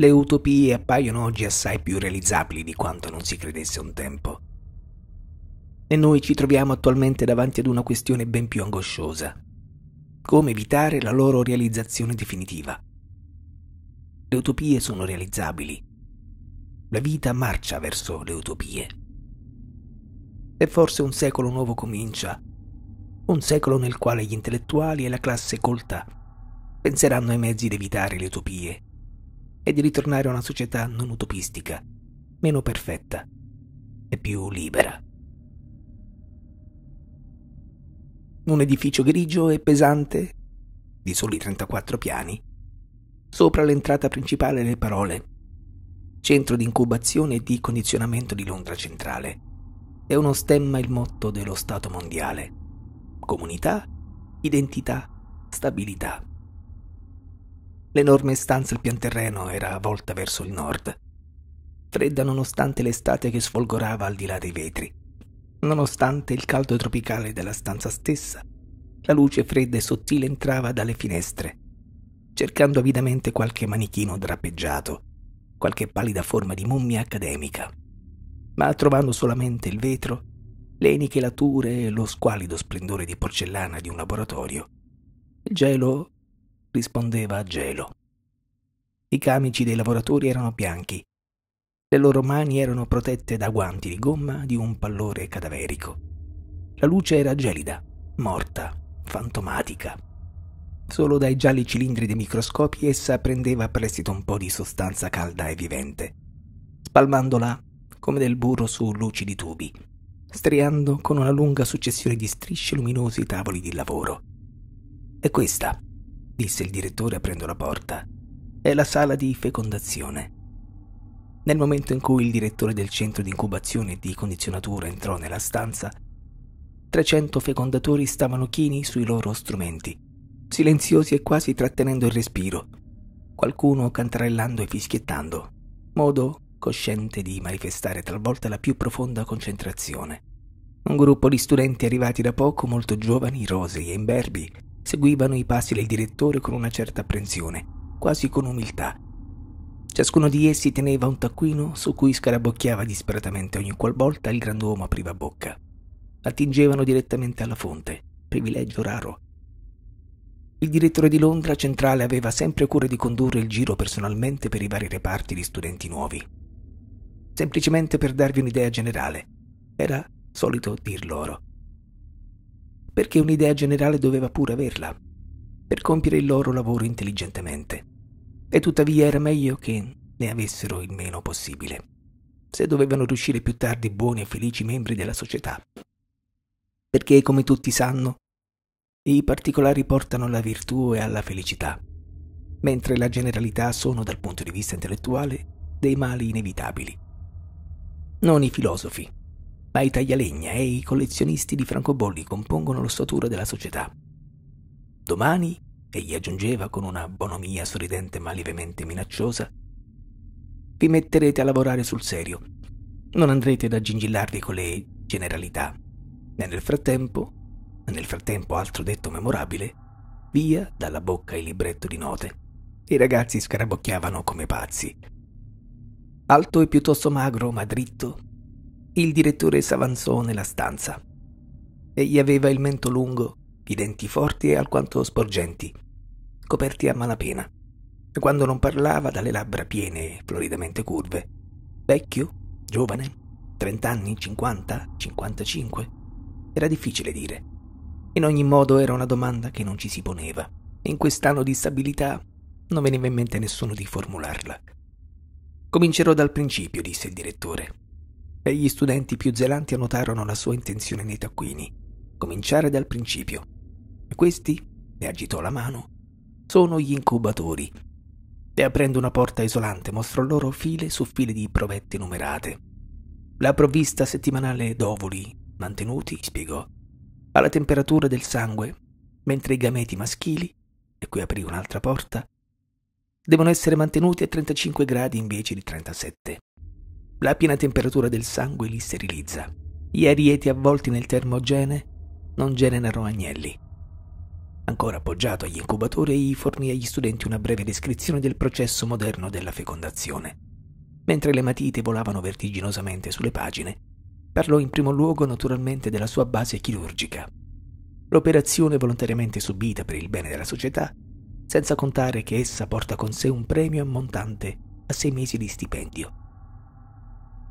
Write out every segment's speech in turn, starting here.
le utopie appaiono oggi assai più realizzabili di quanto non si credesse un tempo. E noi ci troviamo attualmente davanti ad una questione ben più angosciosa. Come evitare la loro realizzazione definitiva? Le utopie sono realizzabili. La vita marcia verso le utopie. E forse un secolo nuovo comincia, un secolo nel quale gli intellettuali e la classe colta penseranno ai mezzi di evitare le utopie e di ritornare a una società non utopistica, meno perfetta e più libera. Un edificio grigio e pesante, di soli 34 piani, sopra l'entrata principale le parole Centro di incubazione e di condizionamento di Londra Centrale È uno stemma il motto dello Stato mondiale Comunità, identità, stabilità. L'enorme stanza al pian terreno era volta verso il nord, fredda nonostante l'estate che sfolgorava al di là dei vetri, nonostante il caldo tropicale della stanza stessa. La luce fredda e sottile entrava dalle finestre, cercando avidamente qualche manichino drappeggiato, qualche pallida forma di mummia accademica. Ma trovando solamente il vetro, le enichelature e lo squalido splendore di porcellana di un laboratorio, il gelo rispondeva a gelo. I camici dei lavoratori erano bianchi. Le loro mani erano protette da guanti di gomma di un pallore cadaverico. La luce era gelida, morta, fantomatica. Solo dai gialli cilindri dei microscopi essa prendeva prestito un po' di sostanza calda e vivente, spalmandola come del burro su lucidi tubi, striando con una lunga successione di strisce luminose i tavoli di lavoro. E questa disse il direttore aprendo la porta. È la sala di fecondazione. Nel momento in cui il direttore del centro di incubazione e di condizionatura entrò nella stanza, 300 fecondatori stavano chini sui loro strumenti, silenziosi e quasi trattenendo il respiro, qualcuno cantarellando e fischiettando, modo cosciente di manifestare talvolta la più profonda concentrazione. Un gruppo di studenti arrivati da poco, molto giovani, rosei e imberbi, Seguivano i passi del direttore con una certa apprensione, quasi con umiltà. Ciascuno di essi teneva un taccuino su cui scarabocchiava disperatamente ogni qualvolta il grand'uomo apriva bocca. Attingevano direttamente alla fonte, privilegio raro. Il direttore di Londra centrale aveva sempre cura di condurre il giro personalmente per i vari reparti di studenti nuovi. Semplicemente per darvi un'idea generale, era solito dir loro perché un'idea generale doveva pure averla, per compiere il loro lavoro intelligentemente. E tuttavia era meglio che ne avessero il meno possibile, se dovevano riuscire più tardi buoni e felici membri della società. Perché, come tutti sanno, i particolari portano alla virtù e alla felicità, mentre la generalità sono, dal punto di vista intellettuale, dei mali inevitabili. Non i filosofi, ma i taglialegna e eh? i collezionisti di francobolli compongono l'ossatura della società. Domani, egli aggiungeva con una bonomia sorridente ma lievemente minacciosa, vi metterete a lavorare sul serio. Non andrete ad aggingillarvi con le generalità. E nel frattempo, nel frattempo altro detto memorabile, via dalla bocca il libretto di note. I ragazzi scarabocchiavano come pazzi. Alto e piuttosto magro, ma dritto, il direttore s'avanzò nella stanza. Egli aveva il mento lungo, i denti forti e alquanto sporgenti, coperti a malapena. E quando non parlava, dalle labbra piene e floridamente curve. Vecchio? Giovane? Trent'anni? Cinquanta? Cinquantacinque? Era difficile dire. In ogni modo era una domanda che non ci si poneva. In quest'anno di stabilità non veniva in mente nessuno di formularla. Comincerò dal principio, disse il direttore e gli studenti più zelanti annotarono la sua intenzione nei taccuini. Cominciare dal principio. E Questi, le agitò la mano, sono gli incubatori. E aprendo una porta isolante mostrò loro file su file di provette numerate. La provvista settimanale d'ovuli, mantenuti, spiegò, alla temperatura del sangue, mentre i gameti maschili, e qui aprì un'altra porta, devono essere mantenuti a 35 gradi invece di 37. La piena temperatura del sangue li sterilizza. Gli arieti avvolti nel termogene non generano agnelli. Ancora appoggiato agli incubatori, egli fornì agli studenti una breve descrizione del processo moderno della fecondazione. Mentre le matite volavano vertiginosamente sulle pagine, parlò in primo luogo naturalmente della sua base chirurgica. L'operazione volontariamente subita per il bene della società, senza contare che essa porta con sé un premio ammontante a sei mesi di stipendio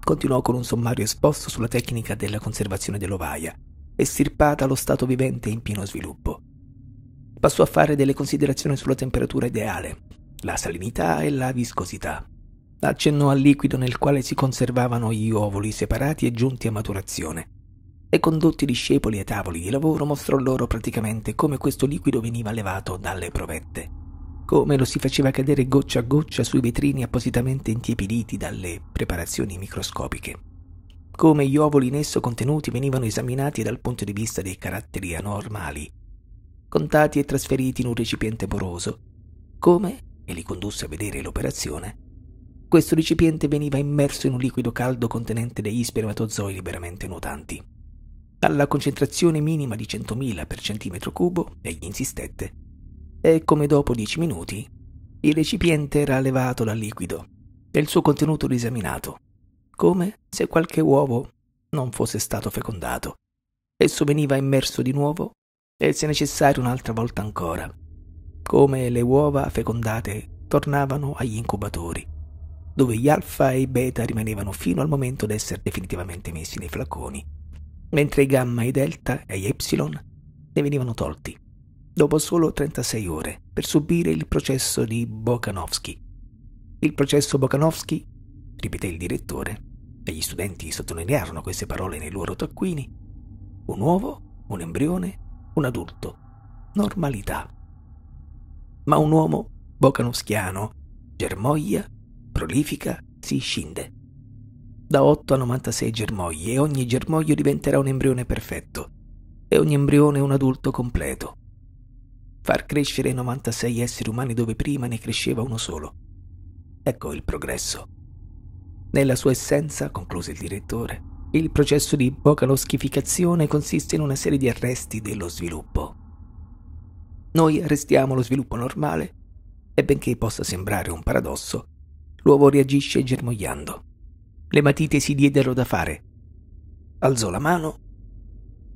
continuò con un sommario esposto sulla tecnica della conservazione dell'ovaia, estirpata allo stato vivente in pieno sviluppo. Passò a fare delle considerazioni sulla temperatura ideale, la salinità e la viscosità. Accennò al liquido nel quale si conservavano gli ovuli separati e giunti a maturazione. E condotti discepoli ai tavoli di lavoro mostrò loro praticamente come questo liquido veniva levato dalle provette come lo si faceva cadere goccia a goccia sui vetrini appositamente intiepiditi dalle preparazioni microscopiche, come gli ovoli in esso contenuti venivano esaminati dal punto di vista dei caratteri anormali, contati e trasferiti in un recipiente poroso, come, e li condusse a vedere l'operazione, questo recipiente veniva immerso in un liquido caldo contenente degli spermatozoi liberamente nuotanti. Alla concentrazione minima di 100.000 per centimetro cubo, egli insistette, e come dopo dieci minuti il recipiente era levato da liquido e il suo contenuto riesaminato, come se qualche uovo non fosse stato fecondato. Esso veniva immerso di nuovo e, se necessario, un'altra volta ancora, come le uova fecondate tornavano agli incubatori, dove gli alfa e i beta rimanevano fino al momento di essere definitivamente messi nei flacconi, mentre i gamma, i delta e gli epsilon ne venivano tolti dopo solo 36 ore per subire il processo di Bokanovsky. Il processo Bokanovsky, ripeté il direttore, e gli studenti sottolinearono queste parole nei loro taccuini, un uovo, un embrione, un adulto, normalità. Ma un uomo bokanovskiano germoglia, prolifica, si scinde. Da 8 a 96 germogli e ogni germoglio diventerà un embrione perfetto e ogni embrione un adulto completo Far crescere 96 esseri umani dove prima ne cresceva uno solo. Ecco il progresso. Nella sua essenza, concluse il direttore, il processo di bocaloschificazione consiste in una serie di arresti dello sviluppo. Noi arrestiamo lo sviluppo normale e benché possa sembrare un paradosso, l'uovo reagisce germogliando. Le matite si diedero da fare. Alzò la mano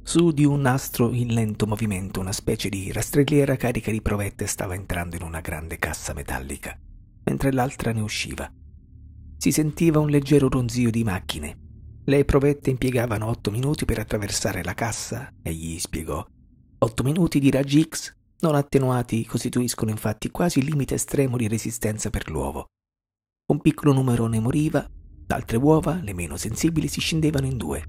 su di un nastro in lento movimento una specie di rastrelliera carica di provette stava entrando in una grande cassa metallica, mentre l'altra ne usciva. Si sentiva un leggero ronzio di macchine. Le provette impiegavano otto minuti per attraversare la cassa, e gli spiegò. Otto minuti di raggi X non attenuati costituiscono infatti quasi il limite estremo di resistenza per l'uovo. Un piccolo numero ne moriva, altre uova, le meno sensibili, si scendevano in due.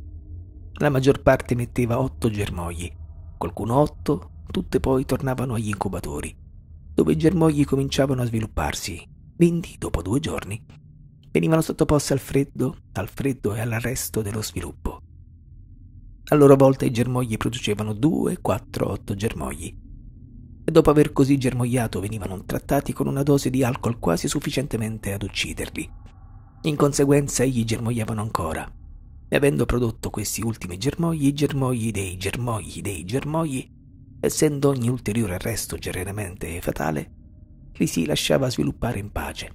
La maggior parte metteva otto germogli, qualcuno otto, tutte poi tornavano agli incubatori, dove i germogli cominciavano a svilupparsi. Quindi, dopo due giorni, venivano sottoposti al freddo, al freddo e all'arresto dello sviluppo. A loro volta i germogli producevano due, quattro, otto germogli. E dopo aver così germogliato venivano trattati con una dose di alcol quasi sufficientemente ad ucciderli. In conseguenza egli germogliavano ancora, e avendo prodotto questi ultimi germogli, germogli dei germogli dei germogli, essendo ogni ulteriore arresto generalmente fatale, li si lasciava sviluppare in pace.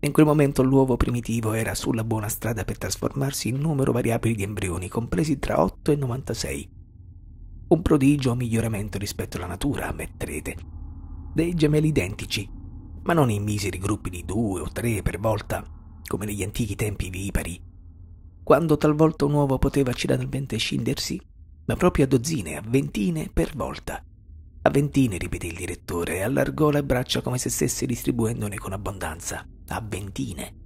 In quel momento l'uovo primitivo era sulla buona strada per trasformarsi in numero variabile di embrioni, compresi tra 8 e 96. Un prodigio miglioramento rispetto alla natura, ammetterete. Dei gemelli identici, ma non in miseri gruppi di due o tre per volta, come negli antichi tempi vipari, quando talvolta un uovo poteva accidentalmente scindersi, ma proprio a dozzine, a ventine per volta. A ventine, ripeté il direttore, e allargò le braccia come se stesse distribuendone con abbondanza. A ventine.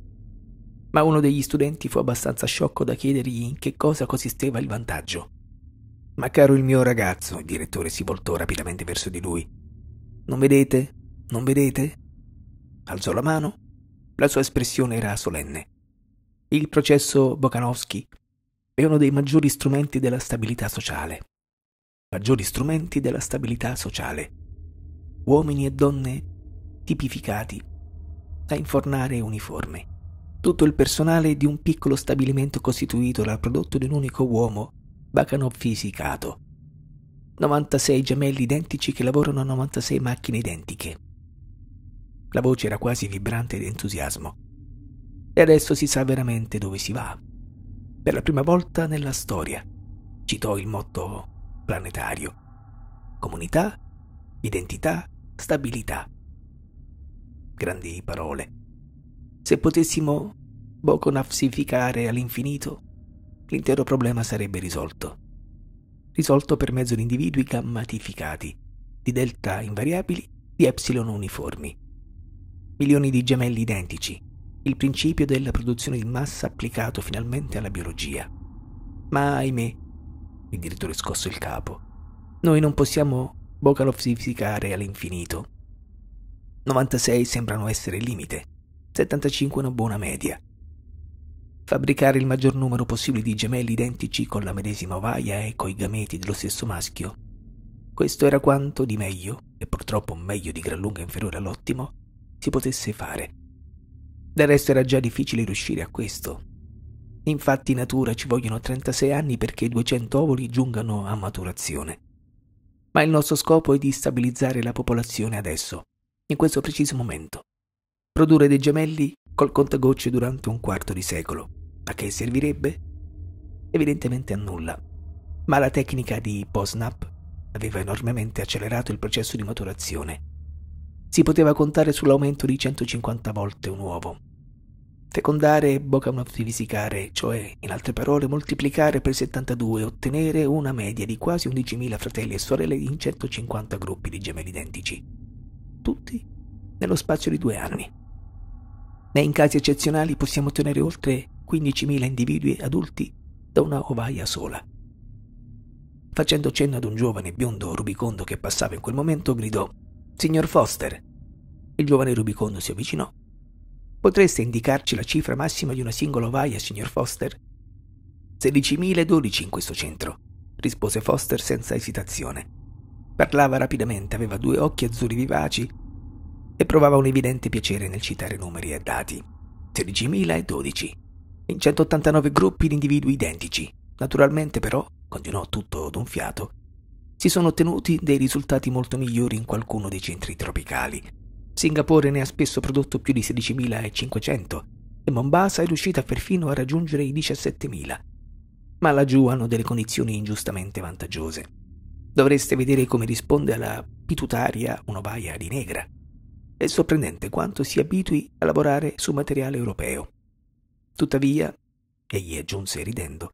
Ma uno degli studenti fu abbastanza sciocco da chiedergli in che cosa consisteva il vantaggio. Ma caro il mio ragazzo, il direttore si voltò rapidamente verso di lui. Non vedete? Non vedete? Alzò la mano. La sua espressione era solenne. Il processo Bokanowski è uno dei maggiori strumenti della stabilità sociale. Maggiori strumenti della stabilità sociale. Uomini e donne tipificati da infornare uniforme. Tutto il personale di un piccolo stabilimento costituito dal prodotto di un unico uomo, Bakanov fisicato. 96 gemelli identici che lavorano a 96 macchine identiche. La voce era quasi vibrante di entusiasmo e adesso si sa veramente dove si va. Per la prima volta nella storia citò il motto planetario. Comunità, identità, stabilità. Grandi parole. Se potessimo boconafsificare all'infinito, l'intero problema sarebbe risolto. Risolto per mezzo di individui gammatificati, di delta invariabili, di epsilon uniformi. Milioni di gemelli identici, il principio della produzione in massa applicato finalmente alla biologia. Ma ahimè, il direttore scosse il capo, noi non possiamo bocalofsificare all'infinito. 96 sembrano essere il limite, 75 una buona media. Fabbricare il maggior numero possibile di gemelli identici con la medesima ovaia e coi gameti dello stesso maschio. Questo era quanto di meglio, e purtroppo meglio di gran lunga inferiore all'ottimo, si potesse fare del resto era già difficile riuscire a questo. Infatti in natura ci vogliono 36 anni perché 200 ovuli giungano a maturazione. Ma il nostro scopo è di stabilizzare la popolazione adesso, in questo preciso momento. Produrre dei gemelli col contagocce durante un quarto di secolo. A che servirebbe? Evidentemente a nulla. Ma la tecnica di Posnap aveva enormemente accelerato il processo di maturazione si poteva contare sull'aumento di 150 volte un uovo. Fecondare bocca un cioè, in altre parole, moltiplicare per 72 e ottenere una media di quasi 11.000 fratelli e sorelle in 150 gruppi di gemelli identici. Tutti nello spazio di due anni. Ne in casi eccezionali possiamo ottenere oltre 15.000 individui adulti da una ovaia sola. Facendo cenno ad un giovane biondo rubicondo che passava in quel momento, gridò Signor Foster, il giovane Rubicondo si avvicinò. Potreste indicarci la cifra massima di una singola ovaia, signor Foster? 16.012 in questo centro, rispose Foster senza esitazione. Parlava rapidamente, aveva due occhi azzurri vivaci e provava un evidente piacere nel citare numeri e dati. 16.012, in 189 gruppi di individui identici. Naturalmente però, continuò tutto d'un fiato, si sono ottenuti dei risultati molto migliori in qualcuno dei centri tropicali Singapore ne ha spesso prodotto più di 16.500 e Mombasa è riuscita perfino a raggiungere i 17.000. Ma laggiù hanno delle condizioni ingiustamente vantaggiose. Dovreste vedere come risponde alla pitutaria un'ovaia di negra. È sorprendente quanto si abitui a lavorare su materiale europeo. Tuttavia, egli aggiunse ridendo,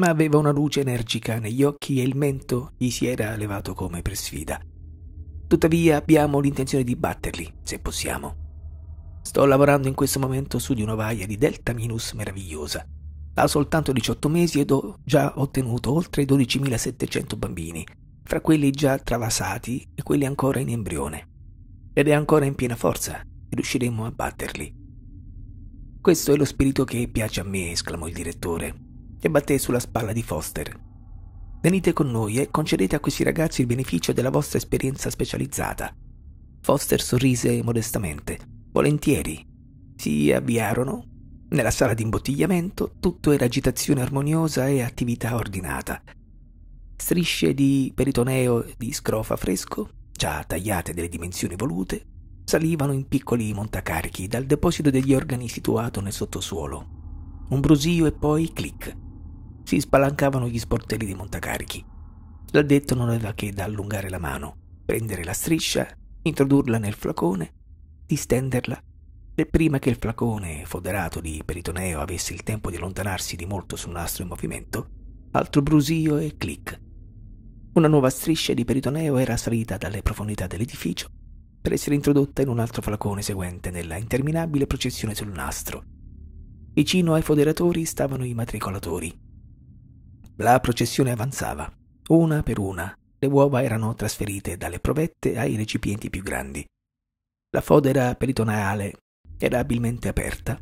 ma aveva una luce energica negli occhi e il mento gli si era levato come per sfida. Tuttavia abbiamo l'intenzione di batterli, se possiamo. Sto lavorando in questo momento su di una vaia di Delta Minus meravigliosa. Ha soltanto 18 mesi ed ho già ottenuto oltre 12.700 bambini, fra quelli già travasati e quelli ancora in embrione. Ed è ancora in piena forza e riusciremo a batterli. Questo è lo spirito che piace a me, esclamò il direttore e batté sulla spalla di Foster, Venite con noi e concedete a questi ragazzi il beneficio della vostra esperienza specializzata. Foster sorrise modestamente. Volentieri. Si avviarono. Nella sala di imbottigliamento tutto era agitazione armoniosa e attività ordinata. Strisce di peritoneo di scrofa fresco, già tagliate delle dimensioni volute, salivano in piccoli montacarichi dal deposito degli organi situato nel sottosuolo. Un brusio e poi clic si spalancavano gli sportelli di montacarichi. L'addetto non aveva che da allungare la mano, prendere la striscia, introdurla nel flacone, distenderla e prima che il flacone foderato di peritoneo avesse il tempo di allontanarsi di molto sul nastro in movimento, altro brusio e clic. Una nuova striscia di peritoneo era salita dalle profondità dell'edificio per essere introdotta in un altro flacone seguente nella interminabile processione sul nastro. Vicino ai foderatori stavano i matricolatori, la processione avanzava. Una per una le uova erano trasferite dalle provette ai recipienti più grandi. La fodera peritoneale era abilmente aperta,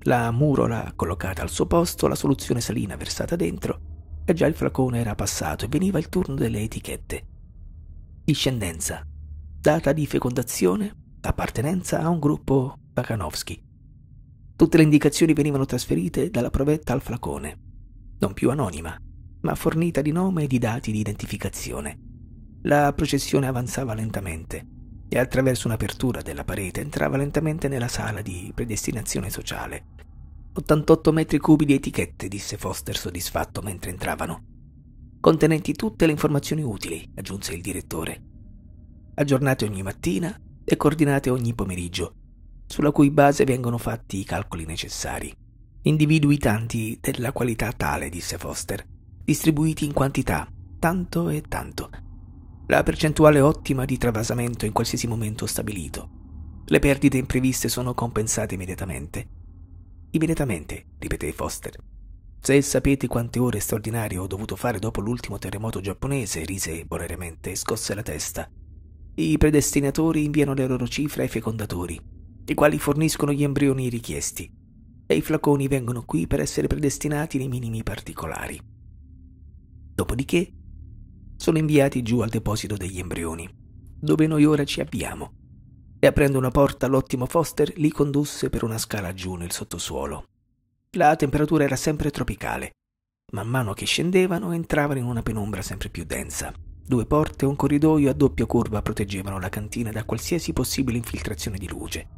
la murola collocata al suo posto, la soluzione salina versata dentro e già il flacone era passato e veniva il turno delle etichette. Discendenza, data di fecondazione, appartenenza a un gruppo Bakanovsky. Tutte le indicazioni venivano trasferite dalla provetta al flacone, non più anonima, ma fornita di nome e di dati di identificazione. La processione avanzava lentamente e attraverso un'apertura della parete entrava lentamente nella sala di predestinazione sociale. 88 metri cubi di etichette, disse Foster soddisfatto mentre entravano. Contenenti tutte le informazioni utili, aggiunse il direttore. Aggiornate ogni mattina e coordinate ogni pomeriggio, sulla cui base vengono fatti i calcoli necessari. Individui tanti della qualità tale, disse Foster, distribuiti in quantità, tanto e tanto. La percentuale ottima di travasamento in qualsiasi momento stabilito. Le perdite impreviste sono compensate immediatamente. Immediatamente, ripeté Foster. Se sapete quante ore straordinarie ho dovuto fare dopo l'ultimo terremoto giapponese, rise boreremente e scosse la testa. I predestinatori inviano le loro cifre ai fecondatori, i quali forniscono gli embrioni richiesti, e i flaconi vengono qui per essere predestinati nei minimi particolari dopodiché sono inviati giù al deposito degli embrioni, dove noi ora ci abbiamo. E aprendo una porta l'ottimo Foster li condusse per una scala giù nel sottosuolo. La temperatura era sempre tropicale. Man mano che scendevano entravano in una penombra sempre più densa. Due porte e un corridoio a doppia curva proteggevano la cantina da qualsiasi possibile infiltrazione di luce.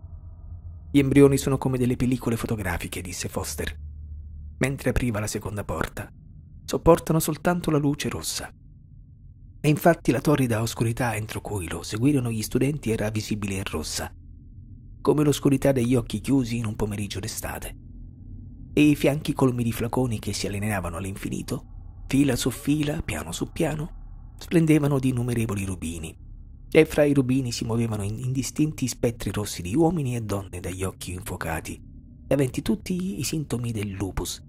Gli embrioni sono come delle pellicole fotografiche, disse Foster, mentre apriva la seconda porta sopportano soltanto la luce rossa. E infatti la torrida oscurità entro cui lo seguirono gli studenti era visibile e rossa, come l'oscurità degli occhi chiusi in un pomeriggio d'estate. E i fianchi colmi di flaconi che si allineavano all'infinito, fila su fila, piano su piano, splendevano di innumerevoli rubini. E fra i rubini si muovevano indistinti spettri rossi di uomini e donne dagli occhi infuocati, aventi tutti i sintomi del lupus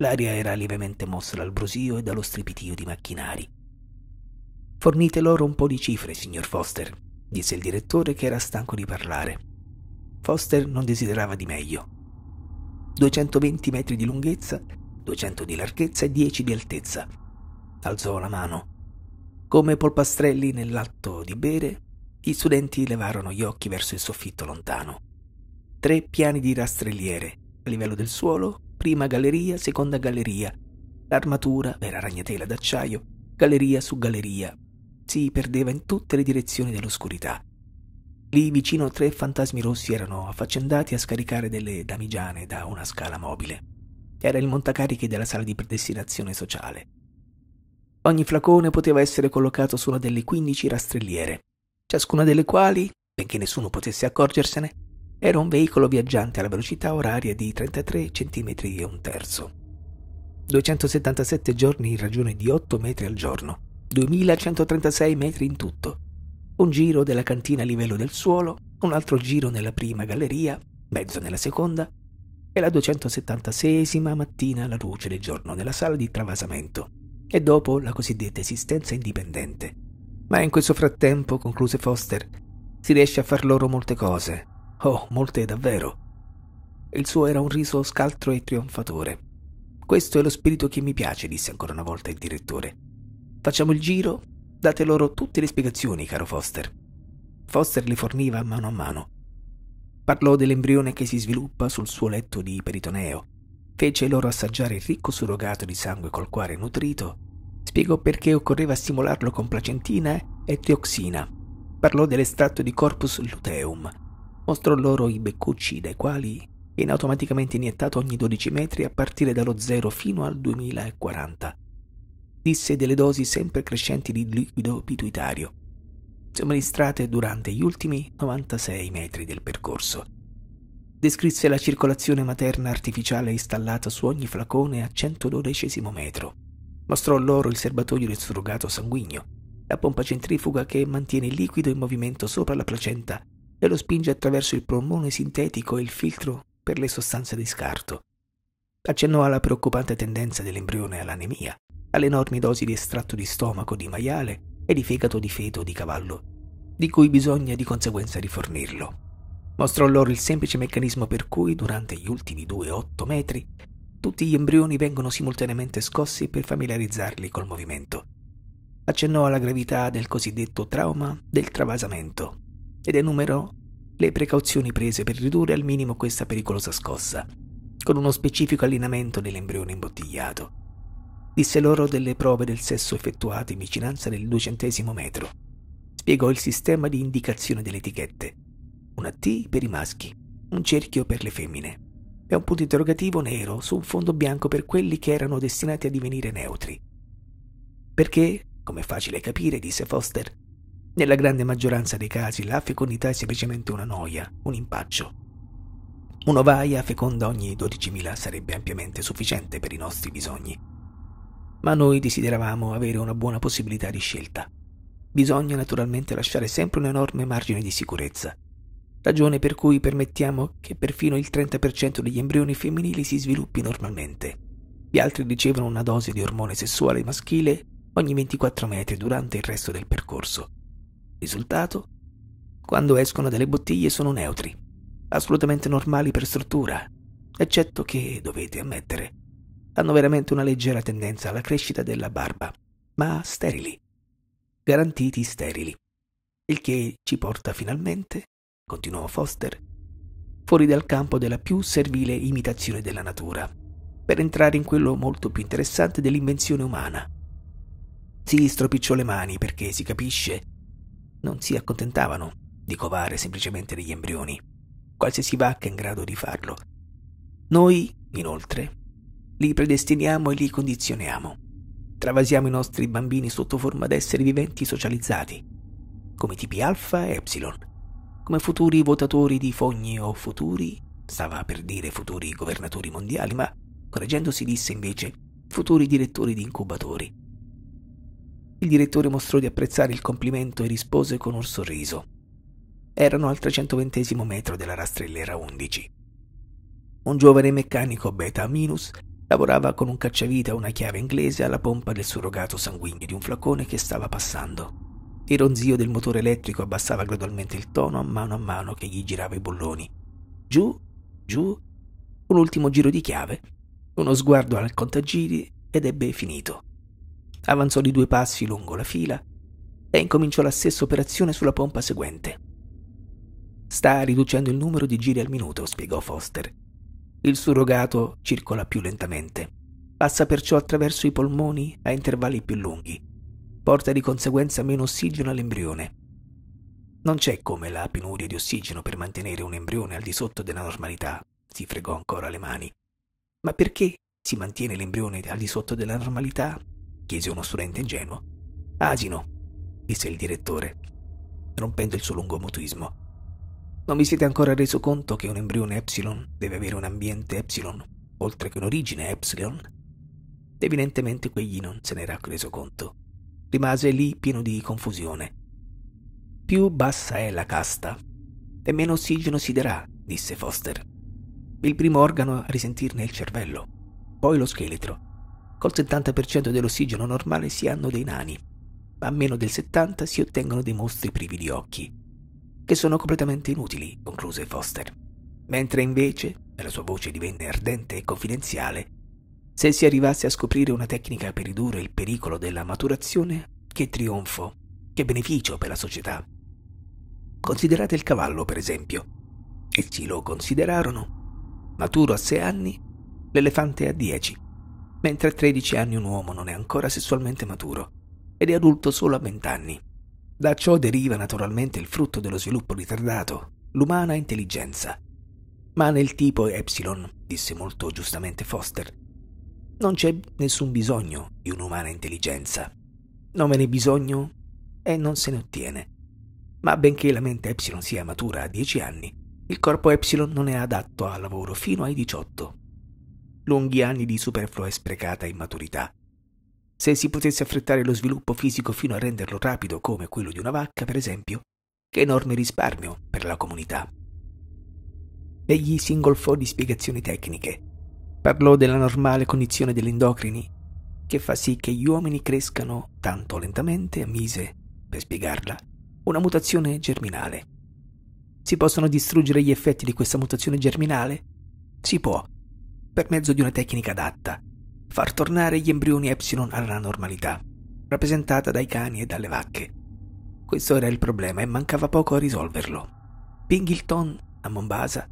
L'aria era lievemente mossa dal brusio e dallo strepitio di macchinari. Fornite loro un po' di cifre, signor Foster, disse il direttore che era stanco di parlare. Foster non desiderava di meglio. 220 metri di lunghezza, 200 di larghezza e 10 di altezza. Alzò la mano. Come polpastrelli nell'atto di bere, gli studenti levarono gli occhi verso il soffitto lontano. Tre piani di rastrelliere a livello del suolo prima galleria, seconda galleria. L'armatura era ragnatela d'acciaio, galleria su galleria. Si perdeva in tutte le direzioni dell'oscurità. Lì vicino tre fantasmi rossi erano affaccendati a scaricare delle damigiane da una scala mobile. Era il montacarichi della sala di predestinazione sociale. Ogni flacone poteva essere collocato su una delle quindici rastrelliere, ciascuna delle quali, benché nessuno potesse accorgersene, era un veicolo viaggiante alla velocità oraria di 33 cm e un terzo. 277 giorni in ragione di 8 metri al giorno, 2136 metri in tutto. Un giro della cantina a livello del suolo, un altro giro nella prima galleria, mezzo nella seconda e la 276esima mattina alla luce del giorno nella sala di travasamento e dopo la cosiddetta esistenza indipendente. Ma in questo frattempo, concluse Foster, si riesce a far loro molte cose, Oh, molte davvero. Il suo era un riso scaltro e trionfatore. Questo è lo spirito che mi piace, disse ancora una volta il direttore. Facciamo il giro, date loro tutte le spiegazioni, caro Foster. Foster le forniva mano a mano. Parlò dell'embrione che si sviluppa sul suo letto di peritoneo, fece loro assaggiare il ricco surrogato di sangue col cuore nutrito, spiegò perché occorreva stimolarlo con placentina e trioxina, parlò dell'estratto di corpus luteum, mostrò loro i beccucci dai quali viene automaticamente iniettato ogni 12 metri a partire dallo 0 fino al 2040. Disse delle dosi sempre crescenti di liquido pituitario, somministrate durante gli ultimi 96 metri del percorso. Descrisse la circolazione materna artificiale installata su ogni flacone a 112 metro. Mostrò loro il serbatoio del surrogato sanguigno, la pompa centrifuga che mantiene il liquido in movimento sopra la placenta e lo spinge attraverso il polmone sintetico e il filtro per le sostanze di scarto. Accennò alla preoccupante tendenza dell'embrione all'anemia, alle enormi dosi di estratto di stomaco di maiale e di fegato di feto di cavallo, di cui bisogna di conseguenza rifornirlo. Mostrò loro il semplice meccanismo per cui, durante gli ultimi 2-8 metri, tutti gli embrioni vengono simultaneamente scossi per familiarizzarli col movimento. Accennò alla gravità del cosiddetto trauma del travasamento, ed enumerò le precauzioni prese per ridurre al minimo questa pericolosa scossa, con uno specifico allineamento dell'embrione imbottigliato. Disse loro delle prove del sesso effettuate in vicinanza del duecentesimo metro. Spiegò il sistema di indicazione delle etichette. Una T per i maschi, un cerchio per le femmine e un punto interrogativo nero su un fondo bianco per quelli che erano destinati a divenire neutri. Perché, come è facile capire, disse Foster, nella grande maggioranza dei casi la fecondità è semplicemente una noia, un impaccio. Un'ovaia feconda ogni 12.000 sarebbe ampiamente sufficiente per i nostri bisogni. Ma noi desideravamo avere una buona possibilità di scelta. Bisogna naturalmente lasciare sempre un enorme margine di sicurezza, ragione per cui permettiamo che perfino il 30% degli embrioni femminili si sviluppi normalmente. Gli altri ricevono una dose di ormone sessuale maschile ogni 24 metri durante il resto del percorso. Risultato? Quando escono dalle bottiglie sono neutri, assolutamente normali per struttura, eccetto che, dovete ammettere, hanno veramente una leggera tendenza alla crescita della barba, ma sterili, garantiti sterili. Il che ci porta finalmente, continuò Foster, fuori dal campo della più servile imitazione della natura, per entrare in quello molto più interessante dell'invenzione umana. Si stropicciò le mani perché si capisce non si accontentavano di covare semplicemente degli embrioni, qualsiasi vacca in grado di farlo. Noi, inoltre, li predestiniamo e li condizioniamo. Travasiamo i nostri bambini sotto forma di esseri viventi socializzati, come tipi alfa e epsilon, come futuri votatori di fogne o futuri, stava per dire futuri governatori mondiali, ma correggendosi disse invece futuri direttori di incubatori il direttore mostrò di apprezzare il complimento e rispose con un sorriso. Erano al 320 metro della rastrellera 11. Un giovane meccanico beta Minus lavorava con un cacciavite a una chiave inglese alla pompa del surrogato sanguigno di un flacone che stava passando. Il ronzio del motore elettrico abbassava gradualmente il tono a mano a mano che gli girava i bulloni. Giù, giù, un ultimo giro di chiave, uno sguardo al contagiri ed ebbe finito avanzò di due passi lungo la fila e incominciò la stessa operazione sulla pompa seguente. Sta riducendo il numero di giri al minuto, spiegò Foster. Il surrogato circola più lentamente. Passa perciò attraverso i polmoni a intervalli più lunghi. Porta di conseguenza meno ossigeno all'embrione. Non c'è come la penuria di ossigeno per mantenere un embrione al di sotto della normalità, si fregò ancora le mani. Ma perché si mantiene l'embrione al di sotto della normalità chiese uno studente ingenuo. Asino, disse il direttore, rompendo il suo lungo mutuismo. Non vi siete ancora reso conto che un embrione Epsilon deve avere un ambiente Epsilon, oltre che un'origine Epsilon? Evidentemente quegli non se n'era reso conto. Rimase lì pieno di confusione. Più bassa è la casta, e meno ossigeno si darà, disse Foster. Il primo organo a risentirne è il cervello, poi lo scheletro, Col 70% dell'ossigeno normale si hanno dei nani, ma a meno del 70% si ottengono dei mostri privi di occhi, che sono completamente inutili, concluse Foster. Mentre invece, e la sua voce divenne ardente e confidenziale, se si arrivasse a scoprire una tecnica per ridurre il pericolo della maturazione, che trionfo, che beneficio per la società. Considerate il cavallo, per esempio. Essi lo considerarono maturo a 6 anni, l'elefante a 10 mentre a 13 anni un uomo non è ancora sessualmente maturo ed è adulto solo a 20 anni. Da ciò deriva naturalmente il frutto dello sviluppo ritardato, l'umana intelligenza. Ma nel tipo Epsilon, disse molto giustamente Foster, non c'è nessun bisogno di un'umana intelligenza. Non ve ne bisogno e non se ne ottiene. Ma benché la mente Epsilon sia matura a 10 anni, il corpo Epsilon non è adatto al lavoro fino ai 18 lunghi anni di superflua e sprecata immaturità. Se si potesse affrettare lo sviluppo fisico fino a renderlo rapido come quello di una vacca, per esempio, che enorme risparmio per la comunità. Egli si ingolfò di spiegazioni tecniche. Parlò della normale condizione degli endocrini, che fa sì che gli uomini crescano tanto lentamente, ammise, per spiegarla, una mutazione germinale. Si possono distruggere gli effetti di questa mutazione germinale? Si può, per mezzo di una tecnica adatta, far tornare gli embrioni Epsilon alla normalità, rappresentata dai cani e dalle vacche. Questo era il problema e mancava poco a risolverlo. Pingilton, a Mombasa,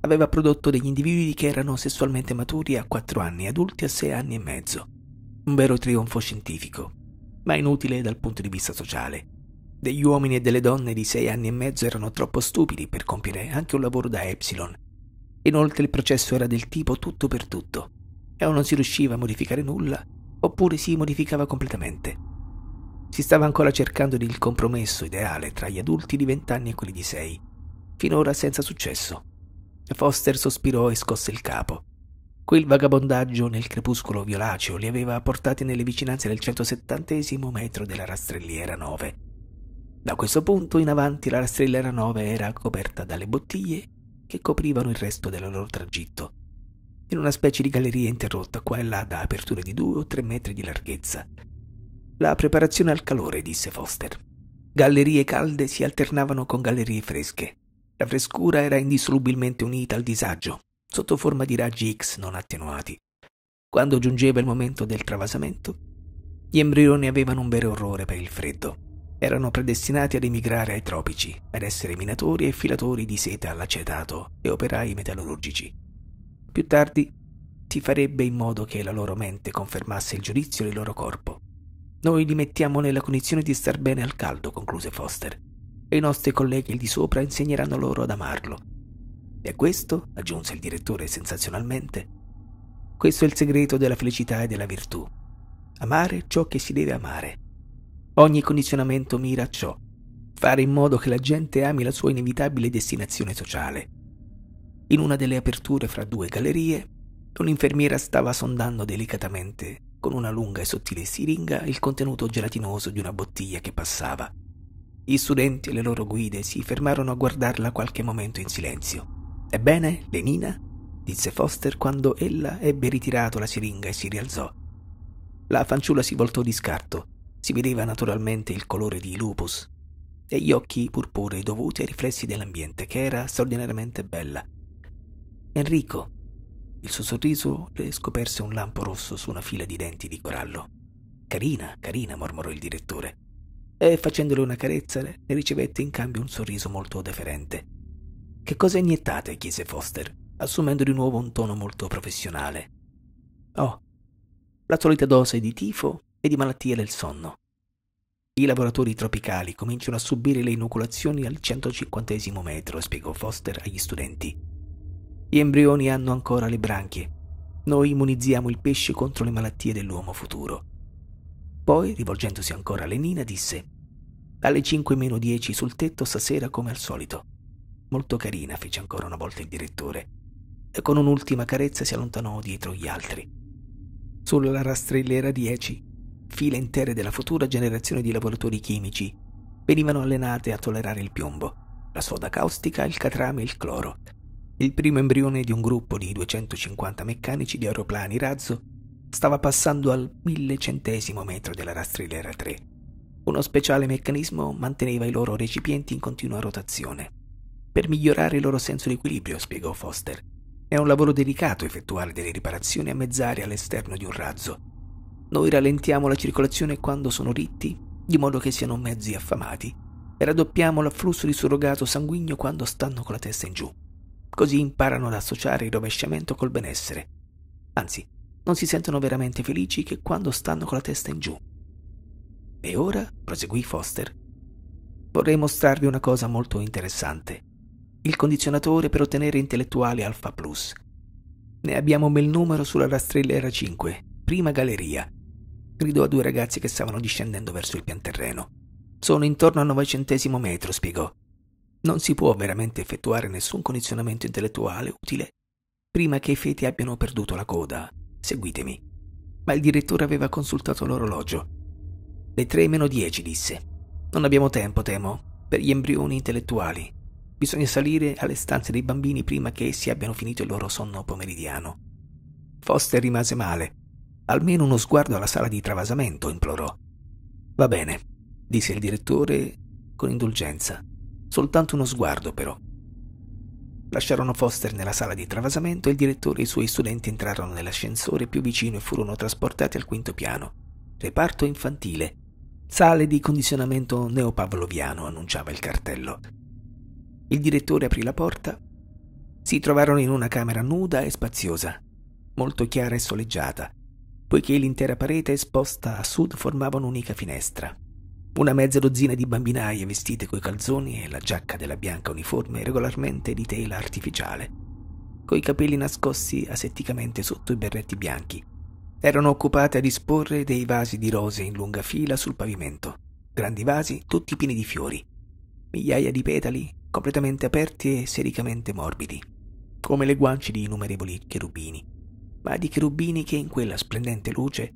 aveva prodotto degli individui che erano sessualmente maturi a 4 anni e adulti a 6 anni e mezzo. Un vero trionfo scientifico, ma inutile dal punto di vista sociale. Degli uomini e delle donne di 6 anni e mezzo erano troppo stupidi per compiere anche un lavoro da Epsilon Inoltre il processo era del tipo tutto per tutto, e o non si riusciva a modificare nulla, oppure si modificava completamente. Si stava ancora cercando il compromesso ideale tra gli adulti di vent'anni e quelli di sei, finora senza successo. Foster sospirò e scosse il capo. Quel vagabondaggio nel crepuscolo violaceo li aveva portati nelle vicinanze del 170 metro della rastrelliera 9. Da questo punto in avanti la rastrelliera 9 era coperta dalle bottiglie che coprivano il resto del loro tragitto, in una specie di galleria interrotta qua e là da aperture di due o tre metri di larghezza. La preparazione al calore, disse Foster. Gallerie calde si alternavano con gallerie fresche. La frescura era indissolubilmente unita al disagio, sotto forma di raggi X non attenuati. Quando giungeva il momento del travasamento, gli embrioni avevano un vero orrore per il freddo erano predestinati ad emigrare ai tropici, ad essere minatori e filatori di seta all'acetato e operai metallurgici. Più tardi si farebbe in modo che la loro mente confermasse il giudizio del loro corpo. Noi li mettiamo nella condizione di star bene al caldo, concluse Foster, e i nostri colleghi di sopra insegneranno loro ad amarlo. E questo, aggiunse il direttore sensazionalmente, questo è il segreto della felicità e della virtù. Amare ciò che si deve amare Ogni condizionamento mira a ciò, fare in modo che la gente ami la sua inevitabile destinazione sociale. In una delle aperture fra due gallerie, un'infermiera stava sondando delicatamente, con una lunga e sottile siringa, il contenuto gelatinoso di una bottiglia che passava. Gli studenti e le loro guide si fermarono a guardarla qualche momento in silenzio. Ebbene, Lenina? disse Foster quando ella ebbe ritirato la siringa e si rialzò. La fanciulla si voltò di scarto si vedeva naturalmente il colore di lupus e gli occhi purpurei dovuti ai riflessi dell'ambiente, che era straordinariamente bella. Enrico, il suo sorriso le scoperse un lampo rosso su una fila di denti di corallo. Carina, carina, mormorò il direttore. E facendole una carezza ne ricevette in cambio un sorriso molto deferente. Che cosa iniettate? chiese Foster, assumendo di nuovo un tono molto professionale. Oh, la solita dose di tifo e di malattie del sonno. I lavoratori tropicali cominciano a subire le inoculazioni al 150 metro, spiegò Foster agli studenti. Gli embrioni hanno ancora le branchie. Noi immunizziamo il pesce contro le malattie dell'uomo futuro. Poi, rivolgendosi ancora a Lenina, disse: Alle 5 meno 10 sul tetto stasera come al solito. Molto carina, fece ancora una volta il direttore, e con un'ultima carezza si allontanò dietro gli altri. Sulla rastrellera 10 file intere della futura generazione di lavoratori chimici venivano allenate a tollerare il piombo, la soda caustica, il catrame e il cloro. Il primo embrione di un gruppo di 250 meccanici di aeroplani razzo stava passando al millecentesimo metro della rastrellera 3. Uno speciale meccanismo manteneva i loro recipienti in continua rotazione. Per migliorare il loro senso di equilibrio, spiegò Foster. È un lavoro delicato effettuare delle riparazioni a mezz'aria all'esterno di un razzo, noi rallentiamo la circolazione quando sono ritti, di modo che siano mezzi affamati, e raddoppiamo l'afflusso di surrogato sanguigno quando stanno con la testa in giù. Così imparano ad associare il rovesciamento col benessere. Anzi, non si sentono veramente felici che quando stanno con la testa in giù. E ora, proseguì Foster, vorrei mostrarvi una cosa molto interessante. Il condizionatore per ottenere intellettuali Alpha Plus. Ne abbiamo un bel numero sulla rastrella r 5, prima galleria, gridò a due ragazzi che stavano discendendo verso il pianterreno. Sono intorno al novecentesimo metro, spiegò. Non si può veramente effettuare nessun condizionamento intellettuale utile prima che i feti abbiano perduto la coda. Seguitemi. Ma il direttore aveva consultato l'orologio. Le tre meno dieci, disse. Non abbiamo tempo, temo, per gli embrioni intellettuali. Bisogna salire alle stanze dei bambini prima che essi abbiano finito il loro sonno pomeridiano. Foster rimase male. Almeno uno sguardo alla sala di travasamento, implorò. Va bene, disse il direttore con indulgenza. Soltanto uno sguardo, però. Lasciarono Foster nella sala di travasamento e il direttore e i suoi studenti entrarono nell'ascensore più vicino e furono trasportati al quinto piano. Reparto infantile. Sale di condizionamento neopavloviano, annunciava il cartello. Il direttore aprì la porta. Si trovarono in una camera nuda e spaziosa, molto chiara e soleggiata, poiché l'intera parete esposta a sud formava un'unica finestra. Una mezza dozzina di bambinaie vestite coi calzoni e la giacca della bianca uniforme regolarmente di tela artificiale, coi capelli nascosti asetticamente sotto i berretti bianchi. Erano occupate a disporre dei vasi di rose in lunga fila sul pavimento, grandi vasi tutti pieni di fiori, migliaia di petali completamente aperti e sericamente morbidi, come le guance di innumerevoli cherubini ma di cherubini che in quella splendente luce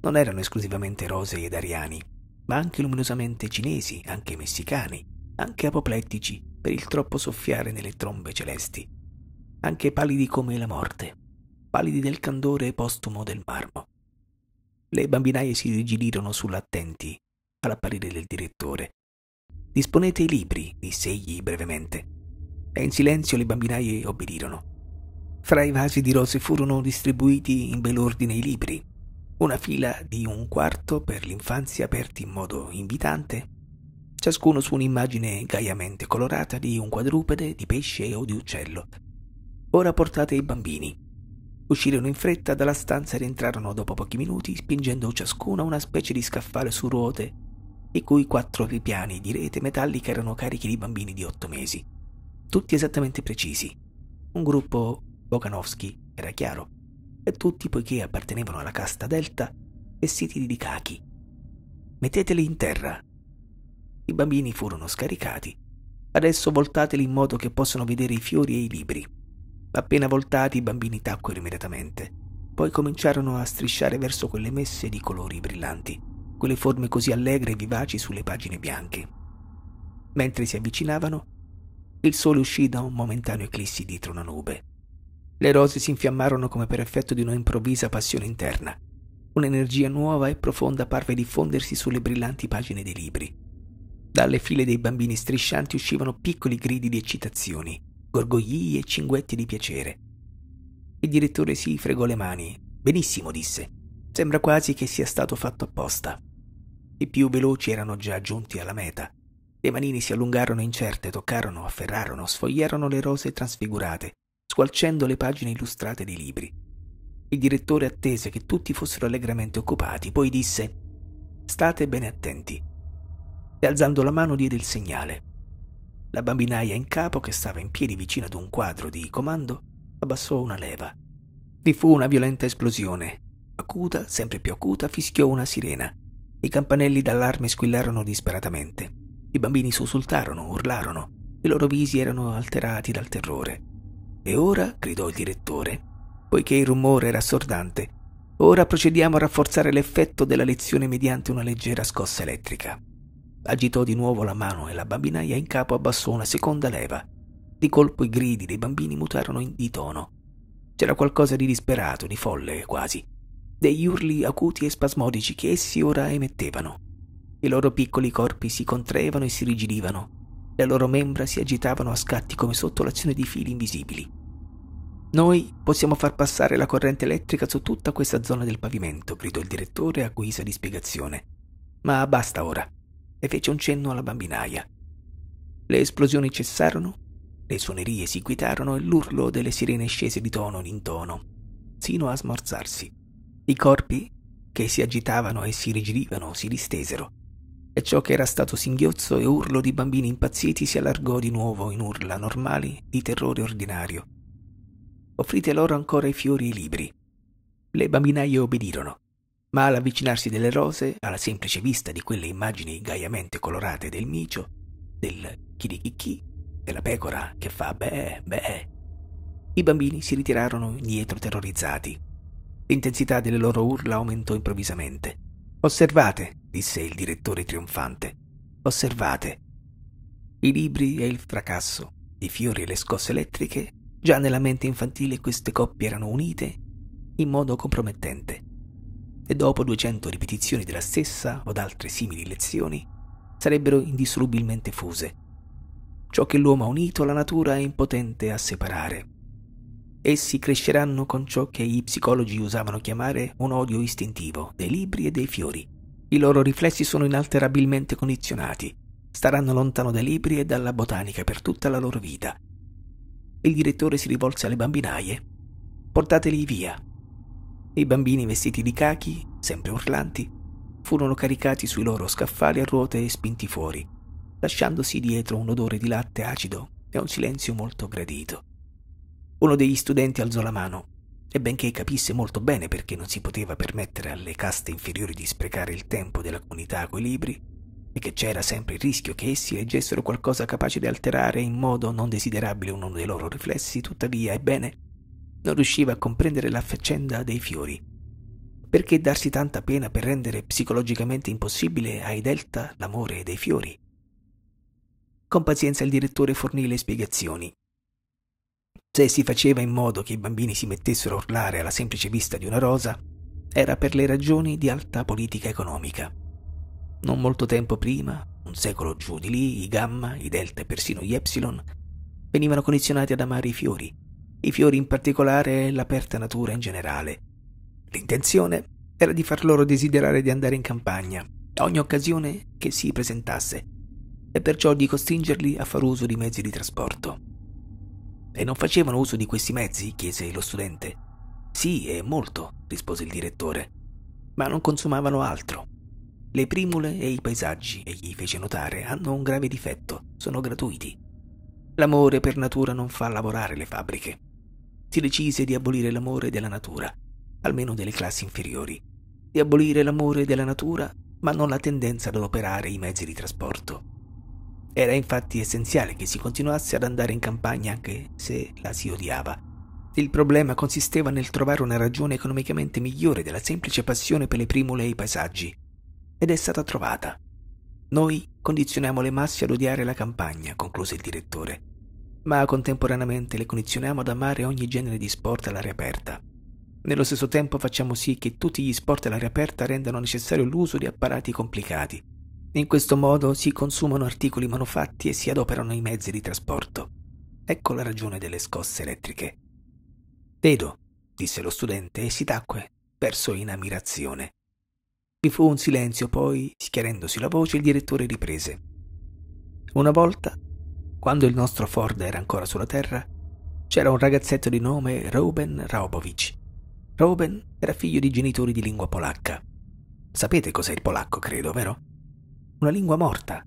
non erano esclusivamente rosei ed ariani, ma anche luminosamente cinesi, anche messicani, anche apoplettici per il troppo soffiare nelle trombe celesti, anche pallidi come la morte, pallidi del candore postumo del marmo. Le bambinaie si rigidirono sull'attenti all'apparire del direttore. Disponete i libri, disse egli brevemente. E in silenzio le bambinaie obbedirono. Fra i vasi di rose furono distribuiti in bell'ordine i libri, una fila di un quarto per l'infanzia aperti in modo invitante, ciascuno su un'immagine gaiamente colorata di un quadrupede, di pesce o di uccello. Ora portate i bambini. Uscirono in fretta dalla stanza e rientrarono dopo pochi minuti, spingendo ciascuno a una specie di scaffale su ruote, i cui quattro ripiani di rete metallica erano carichi di bambini di otto mesi, tutti esattamente precisi. Un gruppo Bokanowski era chiaro, e tutti poiché appartenevano alla casta delta, vestiti di cachi. Metteteli in terra. I bambini furono scaricati. Adesso voltateli in modo che possano vedere i fiori e i libri. Appena voltati i bambini tacquero immediatamente, poi cominciarono a strisciare verso quelle messe di colori brillanti, quelle forme così allegre e vivaci sulle pagine bianche. Mentre si avvicinavano, il sole uscì da un momentaneo eclissi dietro una nube le rose si infiammarono come per effetto di una improvvisa passione interna. Un'energia nuova e profonda parve diffondersi sulle brillanti pagine dei libri. Dalle file dei bambini striscianti uscivano piccoli gridi di eccitazioni, gorgoglii e cinguetti di piacere. Il direttore si fregò le mani. Benissimo, disse. Sembra quasi che sia stato fatto apposta. I più veloci erano già giunti alla meta. Le manini si allungarono incerte, toccarono, afferrarono, sfogliarono le rose trasfigurate, squalcendo le pagine illustrate dei libri. Il direttore attese che tutti fossero allegramente occupati, poi disse State bene attenti. E alzando la mano diede il segnale. La bambinaia in capo, che stava in piedi vicino ad un quadro di comando, abbassò una leva. Vi fu una violenta esplosione. Acuta, sempre più acuta, fischiò una sirena. I campanelli d'allarme squillarono disperatamente. I bambini sussultarono, urlarono. I loro visi erano alterati dal terrore. E ora, gridò il direttore, poiché il rumore era assordante, ora procediamo a rafforzare l'effetto della lezione mediante una leggera scossa elettrica. Agitò di nuovo la mano e la bambinaia in capo abbassò una seconda leva. Di colpo i gridi dei bambini mutarono in, di tono. C'era qualcosa di disperato, di folle quasi, degli urli acuti e spasmodici che essi ora emettevano. I loro piccoli corpi si contraevano e si rigidivano, le loro membra si agitavano a scatti come sotto l'azione di fili invisibili. Noi possiamo far passare la corrente elettrica su tutta questa zona del pavimento, gridò il direttore a guisa di spiegazione. Ma basta ora. E fece un cenno alla bambinaia. Le esplosioni cessarono, le suonerie si guidarono e l'urlo delle sirene scese di tono in tono, sino a smorzarsi. I corpi, che si agitavano e si rigidivano, si distesero e ciò che era stato singhiozzo e urlo di bambini impazziti si allargò di nuovo in urla normali di terrore ordinario. Offrite loro ancora i fiori e i libri. Le bambinaie obbedirono, ma all'avvicinarsi delle rose, alla semplice vista di quelle immagini gaiamente colorate del micio, del chirichichì, della pecora che fa beh, beh, i bambini si ritirarono indietro terrorizzati. L'intensità delle loro urla aumentò improvvisamente. Osservate, disse il direttore trionfante. Osservate. I libri e il fracasso, i fiori e le scosse elettriche, già nella mente infantile queste coppie erano unite in modo compromettente. E dopo 200 ripetizioni della stessa o da altre simili lezioni, sarebbero indissolubilmente fuse. Ciò che l'uomo ha unito, la natura è impotente a separare. Essi cresceranno con ciò che i psicologi usavano chiamare un odio istintivo dei libri e dei fiori, i loro riflessi sono inalterabilmente condizionati. Staranno lontano dai libri e dalla botanica per tutta la loro vita. Il direttore si rivolse alle bambinaie. Portateli via. I bambini vestiti di cachi, sempre urlanti, furono caricati sui loro scaffali a ruote e spinti fuori, lasciandosi dietro un odore di latte acido e un silenzio molto gradito. Uno degli studenti alzò la mano e benché capisse molto bene perché non si poteva permettere alle caste inferiori di sprecare il tempo della comunità coi libri, e che c'era sempre il rischio che essi leggessero qualcosa capace di alterare in modo non desiderabile uno dei loro riflessi, tuttavia, ebbene, non riusciva a comprendere la faccenda dei fiori. Perché darsi tanta pena per rendere psicologicamente impossibile ai Delta l'amore dei fiori? Con pazienza il direttore fornì le spiegazioni se si faceva in modo che i bambini si mettessero a urlare alla semplice vista di una rosa, era per le ragioni di alta politica economica. Non molto tempo prima, un secolo giù di lì, i gamma, i delta e persino gli epsilon venivano condizionati ad amare i fiori, i fiori in particolare e l'aperta natura in generale. L'intenzione era di far loro desiderare di andare in campagna a ogni occasione che si presentasse e perciò di costringerli a far uso di mezzi di trasporto. E non facevano uso di questi mezzi? chiese lo studente. Sì, e molto, rispose il direttore. Ma non consumavano altro. Le primule e i paesaggi, egli fece notare, hanno un grave difetto, sono gratuiti. L'amore per natura non fa lavorare le fabbriche. Si decise di abolire l'amore della natura, almeno delle classi inferiori, di abolire l'amore della natura, ma non la tendenza ad operare i mezzi di trasporto. Era infatti essenziale che si continuasse ad andare in campagna anche se la si odiava. Il problema consisteva nel trovare una ragione economicamente migliore della semplice passione per le primule e i paesaggi. Ed è stata trovata. Noi condizioniamo le masse ad odiare la campagna, concluse il direttore, ma contemporaneamente le condizioniamo ad amare ogni genere di sport all'aria aperta. Nello stesso tempo facciamo sì che tutti gli sport all'aria aperta rendano necessario l'uso di apparati complicati, in questo modo si consumano articoli manufatti e si adoperano i mezzi di trasporto. Ecco la ragione delle scosse elettriche. Vedo, disse lo studente e si tacque, perso in ammirazione. Vi fu un silenzio, poi, schiarendosi la voce, il direttore riprese. Una volta, quando il nostro Ford era ancora sulla Terra, c'era un ragazzetto di nome Ruben Raubovich. Ruben era figlio di genitori di lingua polacca. Sapete cos'è il polacco, credo, vero? una lingua morta.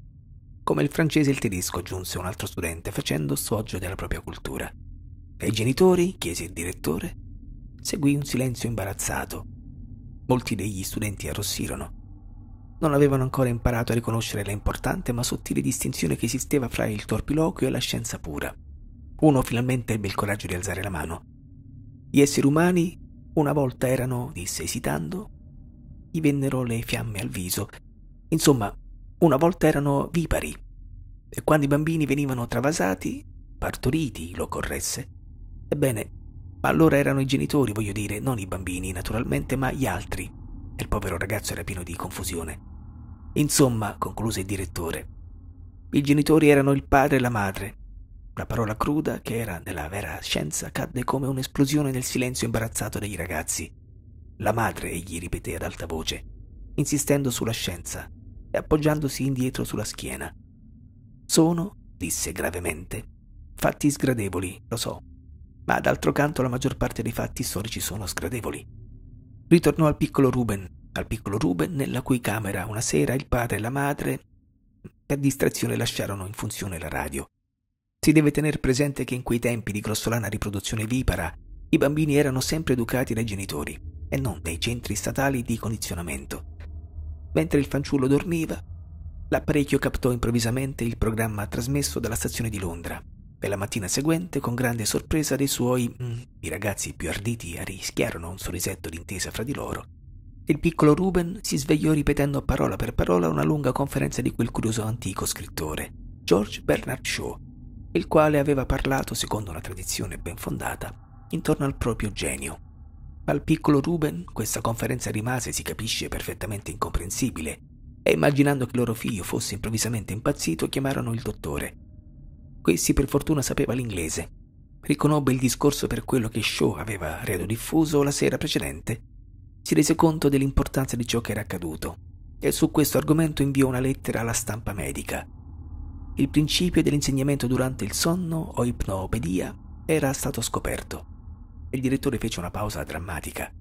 Come il francese e il tedesco aggiunse un altro studente facendo soggio della propria cultura. E i genitori? chiese il direttore. Seguì un silenzio imbarazzato. Molti degli studenti arrossirono. Non avevano ancora imparato a riconoscere la importante ma sottile distinzione che esisteva fra il torpiloquio e la scienza pura. Uno finalmente ebbe il coraggio di alzare la mano. Gli esseri umani una volta erano, disse esitando, gli vennero le fiamme al viso. Insomma, una volta erano vipari e quando i bambini venivano travasati, partoriti, lo corresse, ebbene, ma allora erano i genitori, voglio dire, non i bambini naturalmente, ma gli altri. E il povero ragazzo era pieno di confusione. Insomma, concluse il direttore, i genitori erano il padre e la madre. La parola cruda, che era nella vera scienza, cadde come un'esplosione nel silenzio imbarazzato dei ragazzi. La madre, egli ripeté ad alta voce, insistendo sulla scienza, e appoggiandosi indietro sulla schiena. Sono, disse gravemente, fatti sgradevoli, lo so, ma d'altro canto la maggior parte dei fatti storici sono sgradevoli. Ritornò al piccolo Ruben, al piccolo Ruben nella cui camera una sera il padre e la madre per distrazione lasciarono in funzione la radio. Si deve tenere presente che in quei tempi di grossolana riproduzione vipara i bambini erano sempre educati dai genitori e non dai centri statali di condizionamento. Mentre il fanciullo dormiva, l'apparecchio captò improvvisamente il programma trasmesso dalla stazione di Londra e la mattina seguente, con grande sorpresa dei suoi, mm, i ragazzi più arditi arrischiarono un sorrisetto d'intesa fra di loro. Il piccolo Ruben si svegliò ripetendo parola per parola una lunga conferenza di quel curioso antico scrittore, George Bernard Shaw, il quale aveva parlato, secondo una tradizione ben fondata, intorno al proprio genio al piccolo Ruben questa conferenza rimase, si capisce, perfettamente incomprensibile e immaginando che loro figlio fosse improvvisamente impazzito chiamarono il dottore. Questi per fortuna sapeva l'inglese. Riconobbe il discorso per quello che Shaw aveva redo diffuso la sera precedente. Si rese conto dell'importanza di ciò che era accaduto e su questo argomento inviò una lettera alla stampa medica. Il principio dell'insegnamento durante il sonno o ipnopedia era stato scoperto il direttore fece una pausa drammatica.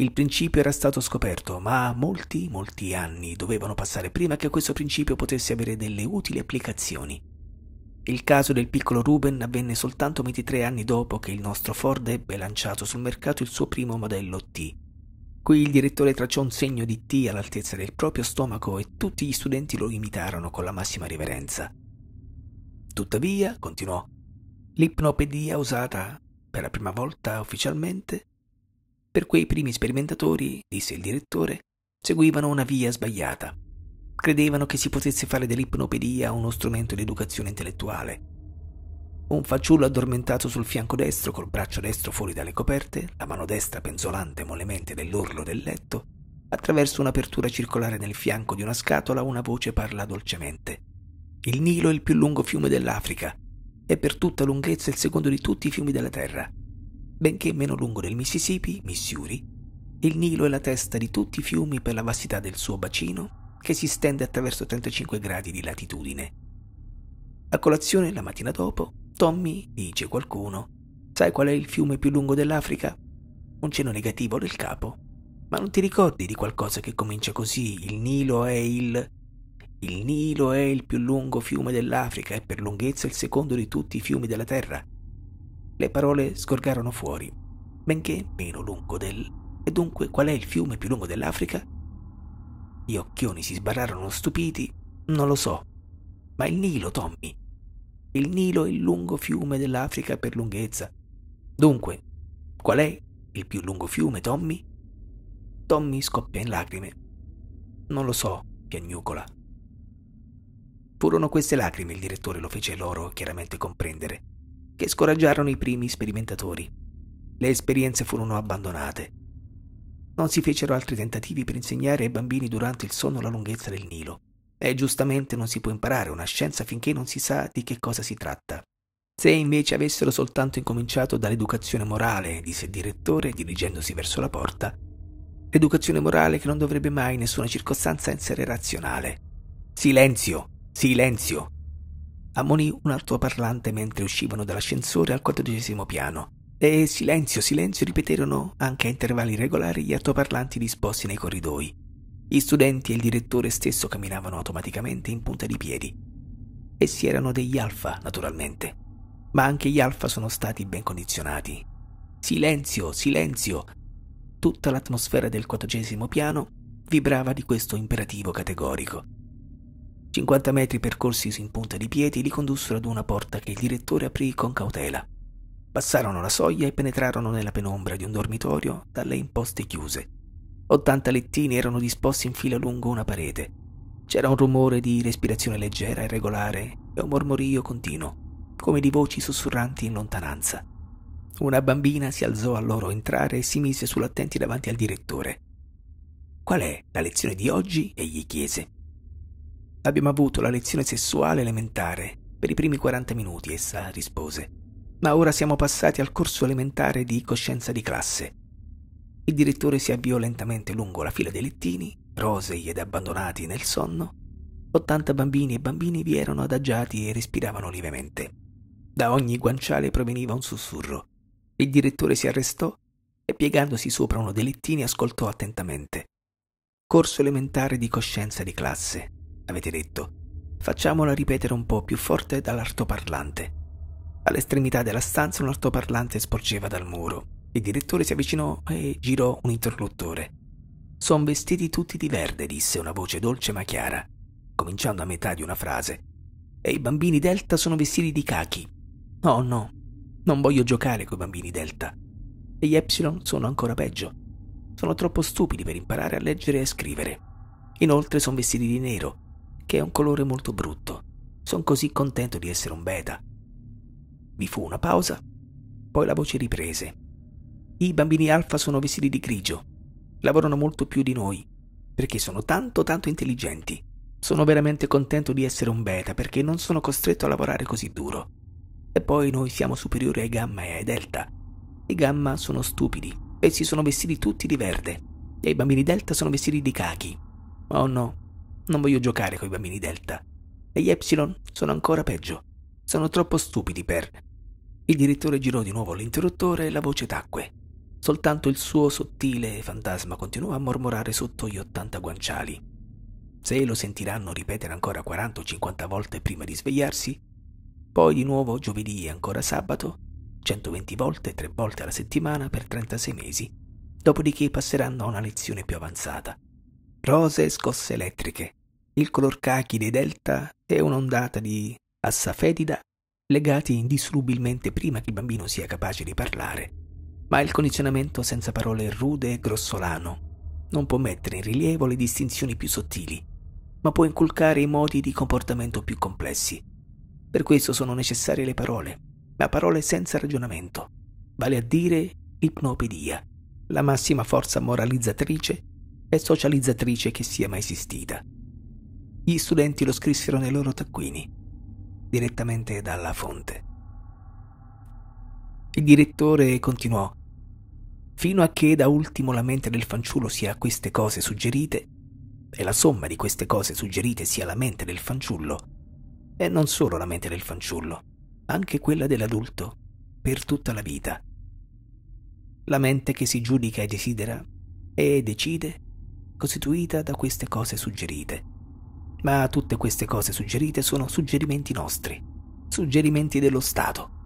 Il principio era stato scoperto, ma molti, molti anni dovevano passare prima che questo principio potesse avere delle utili applicazioni. Il caso del piccolo Ruben avvenne soltanto 23 anni dopo che il nostro Ford ebbe lanciato sul mercato il suo primo modello T. Qui il direttore tracciò un segno di T all'altezza del proprio stomaco e tutti gli studenti lo imitarono con la massima riverenza. Tuttavia, continuò, l'ipnopedia usata per la prima volta ufficialmente, per quei primi sperimentatori, disse il direttore, seguivano una via sbagliata. Credevano che si potesse fare dell'ipnopedia uno strumento di educazione intellettuale. Un fanciullo addormentato sul fianco destro, col braccio destro fuori dalle coperte, la mano destra penzolante mollemente nell'orlo del letto, attraverso un'apertura circolare nel fianco di una scatola una voce parla dolcemente. Il Nilo è il più lungo fiume dell'Africa, è per tutta lunghezza il secondo di tutti i fiumi della Terra, benché meno lungo del Mississippi, Missouri, il Nilo è la testa di tutti i fiumi per la vastità del suo bacino, che si stende attraverso 35 gradi di latitudine. A colazione la mattina dopo, Tommy dice qualcuno: Sai qual è il fiume più lungo dell'Africa? Un cenno negativo del capo. Ma non ti ricordi di qualcosa che comincia così? Il Nilo è il. Il Nilo è il più lungo fiume dell'Africa e per lunghezza il secondo di tutti i fiumi della Terra. Le parole scorgarono fuori. Benché meno lungo del... E dunque qual è il fiume più lungo dell'Africa? Gli occhioni si sbarrarono stupiti. Non lo so. Ma il Nilo, Tommy. Il Nilo è il lungo fiume dell'Africa per lunghezza. Dunque, qual è il più lungo fiume, Tommy? Tommy scoppia in lacrime. Non lo so, piagnucola. Furono queste lacrime, il direttore lo fece loro chiaramente comprendere, che scoraggiarono i primi sperimentatori. Le esperienze furono abbandonate. Non si fecero altri tentativi per insegnare ai bambini durante il sonno la lunghezza del Nilo. E giustamente non si può imparare una scienza finché non si sa di che cosa si tratta. Se invece avessero soltanto incominciato dall'educazione morale, disse il direttore dirigendosi verso la porta, l'educazione morale che non dovrebbe mai in nessuna circostanza essere razionale. Silenzio! Silenzio! ammonì un altro parlante mentre uscivano dall'ascensore al quattordicesimo piano. E silenzio, silenzio ripeterono anche a intervalli regolari gli altoparlanti disposti nei corridoi. Gli studenti e il direttore stesso camminavano automaticamente in punta di piedi. Essi erano degli alfa, naturalmente. Ma anche gli alfa sono stati ben condizionati. Silenzio, silenzio! Tutta l'atmosfera del quattordicesimo piano vibrava di questo imperativo categorico. 50 metri percorsi in punta di piedi li condussero ad una porta che il direttore aprì con cautela. Passarono la soglia e penetrarono nella penombra di un dormitorio dalle imposte chiuse. 80 lettini erano disposti in fila lungo una parete. C'era un rumore di respirazione leggera e regolare e un mormorio continuo, come di voci sussurranti in lontananza. Una bambina si alzò al loro entrare e si mise sull'attenti davanti al direttore. Qual è la lezione di oggi? egli chiese. Abbiamo avuto la lezione sessuale elementare. Per i primi 40 minuti, essa rispose. Ma ora siamo passati al corso elementare di coscienza di classe. Il direttore si avviò lentamente lungo la fila dei lettini, rosei ed abbandonati nel sonno. 80 bambini e bambini vi erano adagiati e respiravano lievemente. Da ogni guanciale proveniva un sussurro. Il direttore si arrestò e piegandosi sopra uno dei lettini ascoltò attentamente. Corso elementare di coscienza di classe, avete detto. Facciamola ripetere un po' più forte dall'altoparlante. All'estremità della stanza un altoparlante sporgeva dal muro. Il direttore si avvicinò e girò un interruttore. Son vestiti tutti di verde, disse una voce dolce ma chiara, cominciando a metà di una frase. E i bambini Delta sono vestiti di cachi. Oh no, non voglio giocare con i bambini Delta. E gli Epsilon sono ancora peggio. Sono troppo stupidi per imparare a leggere e a scrivere. Inoltre sono vestiti di nero che è un colore molto brutto. Sono così contento di essere un beta. Vi fu una pausa, poi la voce riprese. I bambini alfa sono vestiti di grigio. Lavorano molto più di noi, perché sono tanto tanto intelligenti. Sono veramente contento di essere un beta perché non sono costretto a lavorare così duro. E poi noi siamo superiori ai gamma e ai delta. I gamma sono stupidi e si sono vestiti tutti di verde. E i bambini delta sono vestiti di cachi. Oh no, non voglio giocare con i bambini Delta. E gli Epsilon sono ancora peggio. Sono troppo stupidi per... Il direttore girò di nuovo l'interruttore e la voce tacque. Soltanto il suo sottile fantasma continuò a mormorare sotto gli 80 guanciali. Se lo sentiranno ripetere ancora 40 o 50 volte prima di svegliarsi, poi di nuovo giovedì e ancora sabato, 120 volte, 3 volte alla settimana per 36 mesi, dopodiché passeranno a una lezione più avanzata. Rose e scosse elettriche, il color cachi dei delta e un'ondata di assafetida legati indissolubilmente prima che il bambino sia capace di parlare, ma il condizionamento senza parole è rude e grossolano non può mettere in rilievo le distinzioni più sottili, ma può inculcare i modi di comportamento più complessi. Per questo sono necessarie le parole, ma parole senza ragionamento, vale a dire ipnopedia, la massima forza moralizzatrice e socializzatrice che sia mai esistita gli studenti lo scrissero nei loro taccuini, direttamente dalla fonte. Il direttore continuò, fino a che da ultimo la mente del fanciullo sia queste cose suggerite, e la somma di queste cose suggerite sia la mente del fanciullo, e non solo la mente del fanciullo, anche quella dell'adulto, per tutta la vita. La mente che si giudica e desidera e decide, costituita da queste cose suggerite ma tutte queste cose suggerite sono suggerimenti nostri, suggerimenti dello Stato,